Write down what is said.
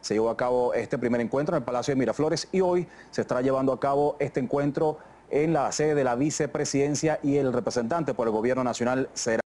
Se llevó a cabo este primer encuentro en el Palacio de Miraflores y hoy se estará llevando a cabo este encuentro en la sede de la vicepresidencia y el representante por el gobierno nacional será.